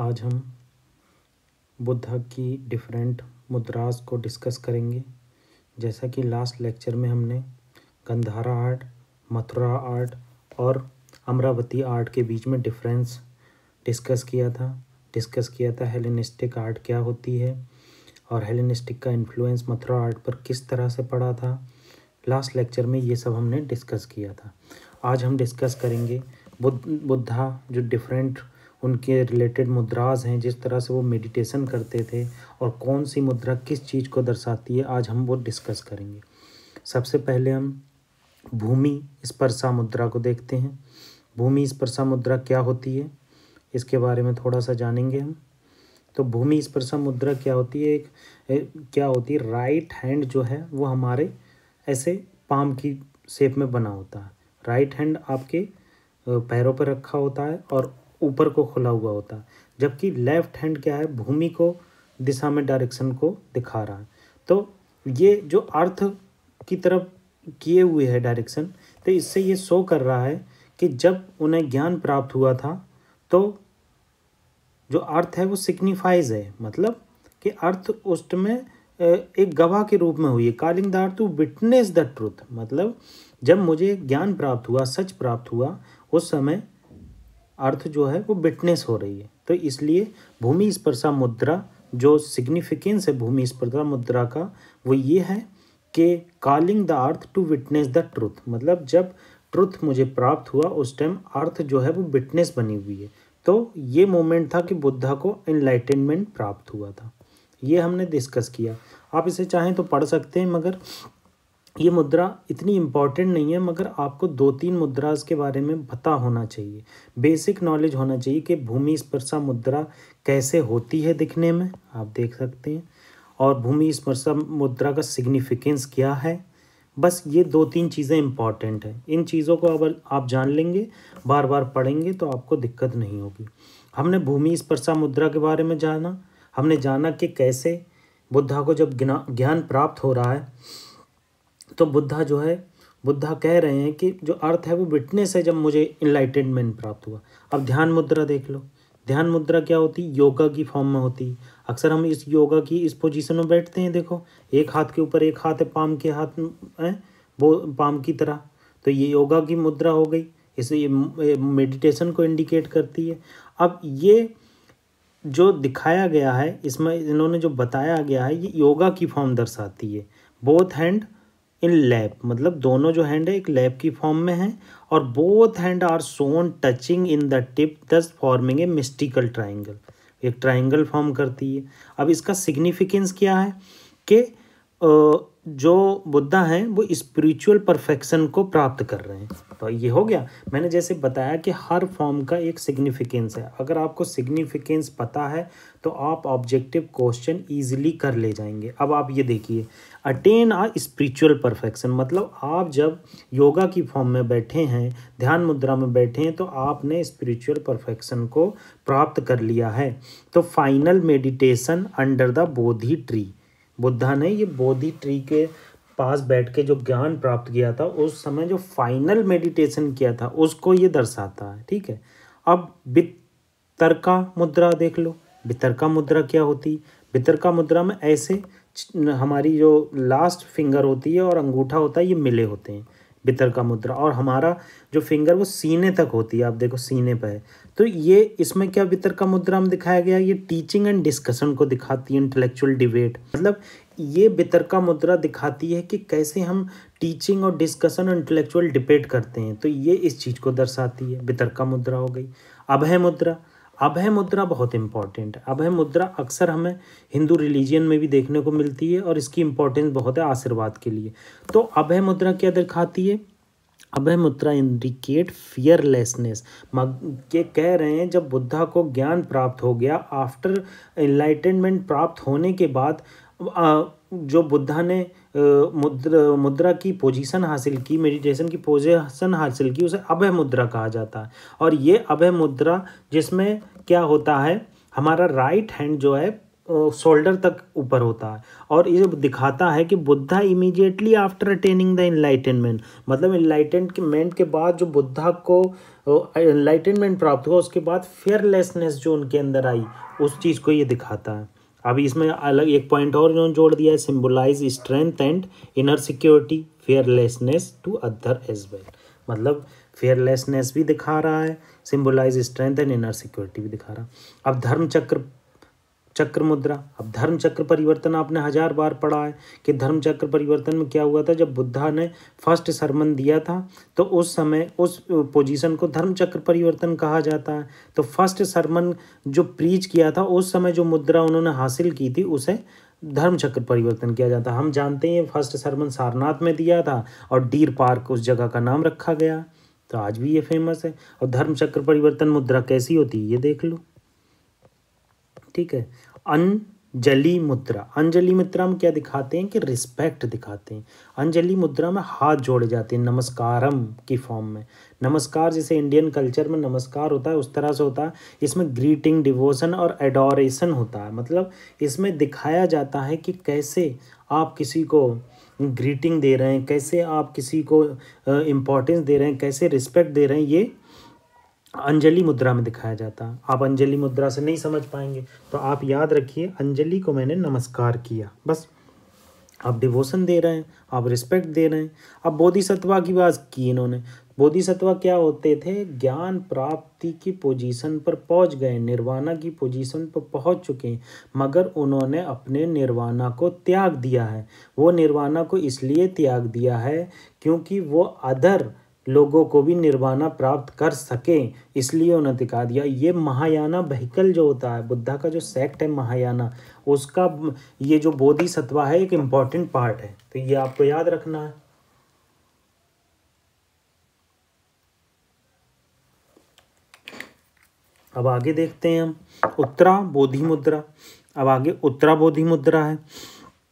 आज हम बुद्धा की डिफरेंट मुद्रास को डिस्कस करेंगे जैसा कि लास्ट लेक्चर में हमने गंधारा आर्ट मथुरा आर्ट और अमरावती आर्ट के बीच में डिफरेंस डिस्कस किया था डिस्कस किया था हेलेनिस्टिक आर्ट क्या होती है और हेलेनिस्टिक का इन्फ्लुएंस मथुरा आर्ट पर किस तरह से पड़ा था लास्ट लेक्चर में ये सब हमने डिस्कस किया था आज हम डिस्कस करेंगे बुद्ध बुद्धा जो डिफरेंट उनके रिलेटेड मुद्राज हैं जिस तरह से वो मेडिटेशन करते थे और कौन सी मुद्रा किस चीज़ को दर्शाती है आज हम वो डिस्कस करेंगे सबसे पहले हम भूमि स्पर्शा मुद्रा को देखते हैं भूमि स्पर्शा मुद्रा क्या होती है इसके बारे में थोड़ा सा जानेंगे हम तो भूमि स्पर्शा मुद्रा क्या होती है एक क्या होती है राइट हैंड जो है वो हमारे ऐसे पाम की शेप में बना होता है राइट हैंड आपके पैरों पर रखा होता है और ऊपर को खुला हुआ होता जबकि लेफ्ट हैंड क्या है भूमि को दिशा में डायरेक्शन को दिखा रहा है तो ये जो अर्थ की तरफ किए हुए है डायरेक्शन तो इससे ये शो कर रहा है कि जब उन्हें ज्ञान प्राप्त हुआ था तो जो अर्थ है वो सिग्निफाइज है मतलब कि अर्थ उस में एक गवाह के रूप में हुई है कालिंग दार टू विटनेस द ट्रुथ मतलब जब मुझे ज्ञान प्राप्त हुआ सच प्राप्त हुआ उस समय अर्थ जो है वो बिटनेस हो रही है तो इसलिए भूमि स्पर्शा मुद्रा जो सिग्निफिकेंस है भूमि स्पर्धा मुद्रा का वो ये है कि calling the earth to witness the truth मतलब जब ट्रुथ मुझे प्राप्त हुआ उस टाइम अर्थ जो है वो विटनेस बनी हुई है तो ये मोमेंट था कि बुद्धा को इनलाइटेनमेंट प्राप्त हुआ था ये हमने डिस्कस किया आप इसे चाहें तो पढ़ सकते हैं मगर ये मुद्रा इतनी इम्पॉर्टेंट नहीं है मगर आपको दो तीन मुद्राज के बारे में पता होना चाहिए बेसिक नॉलेज होना चाहिए कि भूमि स्पर्शा मुद्रा कैसे होती है दिखने में आप देख सकते हैं और भूमि स्पर्शा मुद्रा का सिग्निफिकेंस क्या है बस ये दो तीन चीज़ें इम्पॉर्टेंट हैं इन चीज़ों को अब आप जान लेंगे बार बार पढ़ेंगे तो आपको दिक्कत नहीं होगी हमने भूमि स्पर्शा मुद्रा के बारे में जाना हमने जाना कि कैसे बुद्धा को जब ज्ञान प्राप्त हो रहा है तो बुद्धा जो है बुद्धा कह रहे हैं कि जो अर्थ है वो विटनेस है जब मुझे इनलाइटेनमेंट प्राप्त हुआ अब ध्यान मुद्रा देख लो ध्यान मुद्रा क्या होती योगा की फॉर्म में होती अक्सर हम इस योगा की इस पोजीशन में बैठते हैं देखो एक हाथ के ऊपर एक हाथ है पाम के हाथ है वो पाम की तरह तो ये योगा की मुद्रा हो गई इसे ये मेडिटेशन को इंडिकेट करती है अब ये जो दिखाया गया है इसमें इन्होंने जो बताया गया है ये योगा की फॉर्म दर्शाती है बोथ हैंड इन लैप मतलब दोनों जो हैंड है एक लैप की फॉर्म में है और both hand are soon touching in the tip thus forming a mystical triangle एक ट्राइंगल फॉर्म करती है अब इसका सिग्निफिकेंस क्या है कि जो बुद्धा हैं वो स्पिरिचुअल परफेक्शन को प्राप्त कर रहे हैं तो ये हो गया मैंने जैसे बताया कि हर फॉर्म का एक सिग्निफिकेंस है अगर आपको सिग्निफिकेंस पता है तो आप ऑब्जेक्टिव क्वेश्चन ईजिली कर ले जाएंगे अब आप ये देखिए अटेन आ स्पिरिचुअल परफेक्शन मतलब आप जब योगा की फॉर्म में बैठे हैं ध्यान मुद्रा में बैठे हैं तो आपने स्पिरिचुअल परफेक्शन को प्राप्त कर लिया है तो final meditation under the Bodhi tree Buddha ने ये बोधी ट्री के पास बैठ के जो ज्ञान प्राप्त किया था उस समय जो फाइनल मेडिटेशन किया था उसको ये दर्शाता है ठीक है अब वितरका मुद्रा देख लो वितरका मुद्रा क्या होती वितरका मुद्रा में ऐसे हमारी जो लास्ट फिंगर होती है और अंगूठा होता है ये मिले होते हैं बितर का मुद्रा और हमारा जो फिंगर वो सीने तक होती है आप देखो सीने पर है तो ये इसमें क्या बितर का मुद्रा में दिखाया गया ये टीचिंग एंड डिस्कशन को दिखाती है इंटेलेक्चुअल डिबेट मतलब ये बितरका मुद्रा दिखाती है कि कैसे हम टीचिंग और डिस्कशन और इंटेलेक्चुअल डिबेट करते हैं तो ये इस चीज़ को दर्शाती है बितरका मुद्रा हो गई अभय मुद्रा अभय मुद्रा बहुत इंपॉर्टेंट है अभय मुद्रा अक्सर हमें हिंदू रिलीजन में भी देखने को मिलती है और इसकी इम्पोर्टेंस बहुत है आशीर्वाद के लिए तो अभय मुद्रा क्या दिखाती है अभय मुद्रा इंडिकेट फियरलेसनेस के कह रहे हैं जब बुद्धा को ज्ञान प्राप्त हो गया आफ्टर इन्लाइटनमेंट प्राप्त होने के बाद जो बुद्धा ने मुद्रा मुद्रा की पोजीशन हासिल की मेडिटेशन की पोजीशन हासिल की उसे अभय मुद्रा कहा जाता है और ये अभय मुद्रा जिसमें क्या होता है हमारा राइट हैंड जो है शोल्डर तक ऊपर होता है और ये दिखाता है कि Buddha immediately after attaining the enlightenment मतलब इनलाइटनमेंट के बाद जो बुद्धा को इनलाइटनमेंट प्राप्त हुआ उसके बाद फेयरलेसनेस जो उनके अंदर आई उस चीज़ को ये दिखाता है अब इसमें अलग एक पॉइंट और इन्होंने जोड़ दिया है symbolize strength and inner security fearlessness to other as well मतलब फेयरलेसनेस भी दिखा रहा है symbolize strength and inner security भी दिखा रहा है अब धर्म चक्र चक्र मुद्रा अब धर्म चक्र परिवर्तन आपने हजार बार पढ़ा है कि धर्म चक्र परिवर्तन में क्या हुआ था जब बुद्धा ने फर्स्ट सरमन दिया था तो उस समय उस पोजीशन को धर्म चक्र परिवर्तन कहा जाता है तो फर्स्ट सरमन जो प्रीच किया था उस समय जो मुद्रा उन्होंने हासिल की थी उसे धर्म चक्र परिवर्तन किया जाता हम जानते हैं फर्स्ट सरमन सारनाथ में दिया था और डीर पार्क उस जगह का नाम रखा गया तो आज भी ये फेमस है और धर्म चक्र परिवर्तन मुद्रा कैसी होती है ये देख लो ठीक है अंजलि मुद्रा अंजलि मुद्रा में क्या दिखाते हैं कि रिस्पेक्ट दिखाते हैं अंजलि मुद्रा में हाथ जोड़े जाते हैं नमस्कारम की फॉर्म में नमस्कार जैसे इंडियन कल्चर में नमस्कार होता है उस तरह से होता है इसमें ग्रीटिंग डिवोशन और एडोरेशन होता है मतलब इसमें दिखाया जाता है कि कैसे आप किसी को ग्रीटिंग दे रहे हैं कैसे आप किसी को इम्पोर्टेंस दे रहे हैं कैसे रिस्पेक्ट दे रहे हैं ये अंजलि मुद्रा में दिखाया जाता है आप अंजलि मुद्रा से नहीं समझ पाएंगे तो आप याद रखिए अंजलि को मैंने नमस्कार किया बस आप डिवोशन दे रहे हैं आप रिस्पेक्ट दे रहे हैं अब बोधिसत्वा की बात की इन्होंने बोधिसत्वा क्या होते थे ज्ञान प्राप्ति की पोजीशन पर पहुंच गए निर्वाणा की पोजीशन पर पहुंच चुके हैं मगर उन्होंने अपने निर्वाणा को त्याग दिया है वो निर्वाणा को इसलिए त्याग दिया है क्योंकि वो अधर लोगों को भी निर्वाणा प्राप्त कर सकें इसलिए उन्हें दिखा दिया ये महायाना वहीकल जो होता है बुद्धा का जो सेक्ट है महायाना उसका ये जो बोधि सत्वा है एक इम्पॉर्टेंट पार्ट है तो ये आपको याद रखना है अब आगे देखते हैं हम उत्तरा बोधि मुद्रा अब आगे उत्तरा बोधि मुद्रा है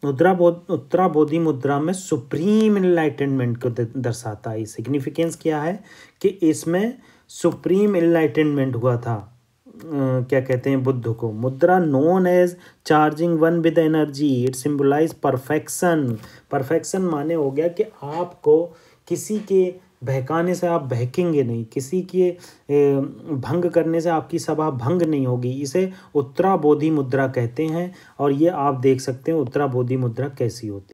उत्तरा बोध उत्तरा बोधि मुद्रा में सुप्रीम इन्लाइटनमेंट को दर्शाता है सिग्निफिकेंस क्या है कि इसमें सुप्रीम इन्लाइटनमेंट हुआ था क्या कहते हैं बुद्ध को mudra known as charging one with energy it symbolize perfection perfection माने हो गया कि आपको किसी के बहकाने से आप बहकेंगे नहीं किसी के भंग करने से आपकी सभा भंग नहीं होगी इसे उत्तराबोधि मुद्रा कहते हैं और ये आप देख सकते हैं उत्तराबोधि मुद्रा कैसी होती है